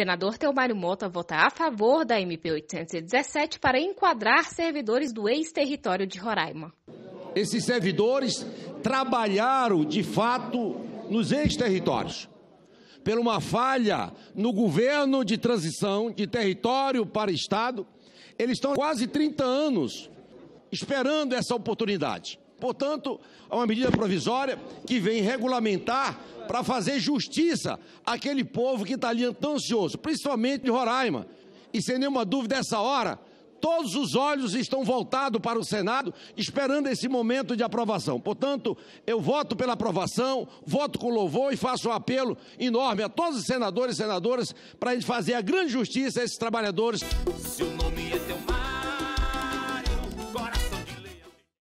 Senador Teomário Mota vota a favor da MP 817 para enquadrar servidores do ex-território de Roraima. Esses servidores trabalharam de fato nos ex-territórios. Por uma falha no governo de transição de território para Estado, eles estão quase 30 anos esperando essa oportunidade. Portanto, é uma medida provisória que vem regulamentar para fazer justiça àquele povo que está ali tão ansioso, principalmente de Roraima. E sem nenhuma dúvida, essa hora, todos os olhos estão voltados para o Senado, esperando esse momento de aprovação. Portanto, eu voto pela aprovação, voto com louvor e faço um apelo enorme a todos os senadores e senadoras para a gente fazer a grande justiça a esses trabalhadores. nome é teu